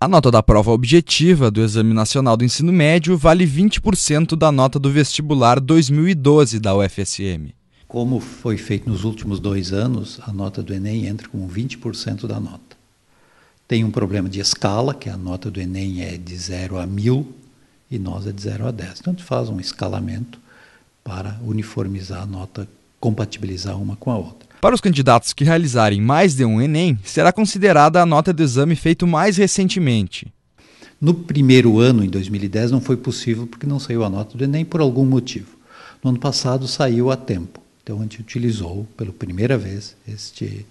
A nota da prova objetiva do Exame Nacional do Ensino Médio vale 20% da nota do vestibular 2012 da UFSM. Como foi feito nos últimos dois anos, a nota do Enem entra com 20% da nota. Tem um problema de escala, que a nota do Enem é de 0 a 1000 e nós é de 0 a 10. Então, a gente faz um escalamento para uniformizar a nota compatibilizar uma com a outra. Para os candidatos que realizarem mais de um Enem, será considerada a nota do exame feito mais recentemente. No primeiro ano, em 2010, não foi possível porque não saiu a nota do Enem por algum motivo. No ano passado saiu a tempo. Então a gente utilizou pela primeira vez este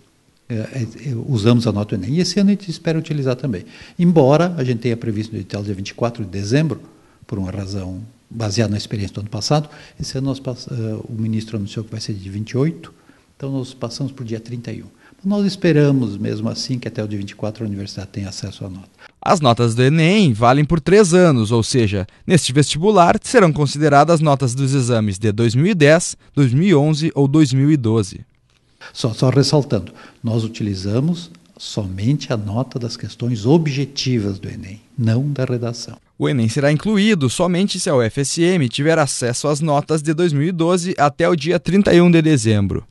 eh, eh, eh, usamos a nota do Enem. E esse ano a gente espera utilizar também. Embora a gente tenha previsto no edital dia 24 de dezembro, por uma razão baseado na experiência do ano passado. Esse ano nós, eh, o ministro anunciou que vai ser de 28, então nós passamos por dia 31. Nós esperamos, mesmo assim, que até o dia 24 a universidade tenha acesso à nota. As notas do Enem valem por três anos, ou seja, neste vestibular serão consideradas notas dos exames de 2010, 2011 ou 2012. Só, só ressaltando, nós utilizamos somente a nota das questões objetivas do Enem, não da redação. O Enem será incluído somente se a UFSM tiver acesso às notas de 2012 até o dia 31 de dezembro.